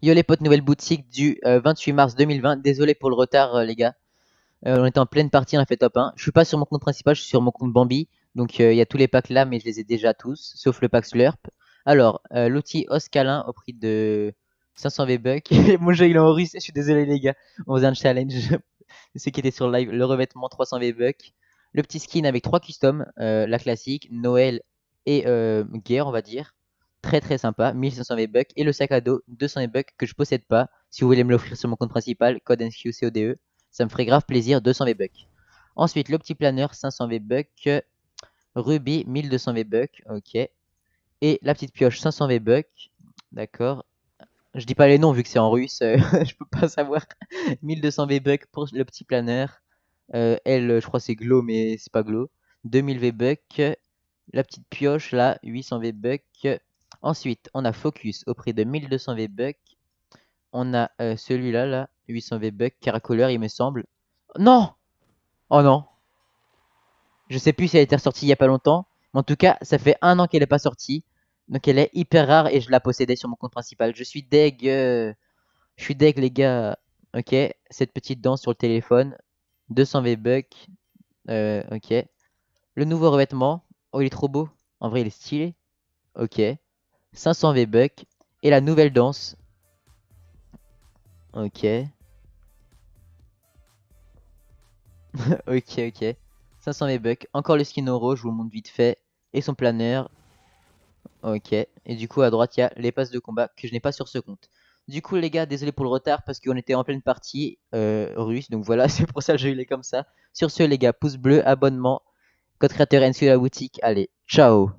Yo les potes, nouvelle boutique du 28 euh, mars 2020. Désolé pour le retard, euh, les gars. Euh, on est en pleine partie, on a fait top 1. Je suis pas sur mon compte principal, je suis sur mon compte Bambi. Donc il y a tous les packs là, mais je les ai déjà tous, sauf le pack Slurp. Alors, l'outil Oscalin au prix de 500 V-Bucks. mon jeu il est en russe, je suis désolé les gars. On faisait un challenge. Ce qui était sur live, le revêtement 300 V-Bucks. Le petit skin avec trois customs, la classique, Noël et guerre on va dire très très sympa, 1500 V-Bucks et le sac à dos 200 V-Bucks que je possède pas. Si vous voulez me l'offrir sur mon compte principal, code NQCODE, ça me ferait grave plaisir, 200 V-Bucks. Ensuite, le petit planeur 500 V-Bucks, Ruby 1200 V-Bucks, ok. Et la petite pioche 500 V-Bucks, d'accord. Je dis pas les noms vu que c'est en russe, euh, je peux pas savoir. 1200 V-Bucks pour le petit planeur. Euh, elle, je crois c'est Glow, mais c'est pas Glow. 2000 V-Bucks. La petite pioche là, 800 V-Bucks. Ensuite, on a Focus au prix de 1200 V-Bucks. On a euh, celui-là, là, 800 V-Bucks, caracoleur, il me semble. Non Oh non Je sais plus si elle été ressortie il y a pas longtemps. Mais en tout cas, ça fait un an qu'elle n'est pas sortie. Donc elle est hyper rare et je la possédais sur mon compte principal. Je suis deg. Euh, je suis deg, les gars. Ok, cette petite danse sur le téléphone. 200 V-Bucks. Euh, ok. Le nouveau revêtement. Oh, il est trop beau. En vrai, il est stylé. Ok. 500 V-Bucks. Et la nouvelle danse. Ok. ok, ok. 500 V-Bucks. Encore le skin rouge. je vous le montre vite fait. Et son planeur. Ok. Et du coup, à droite, il y a les passes de combat que je n'ai pas sur ce compte. Du coup, les gars, désolé pour le retard parce qu'on était en pleine partie euh, russe. Donc voilà, c'est pour ça que je l'ai comme ça. Sur ce, les gars, pouce bleu, abonnement, code créateur NC e la boutique. Allez, ciao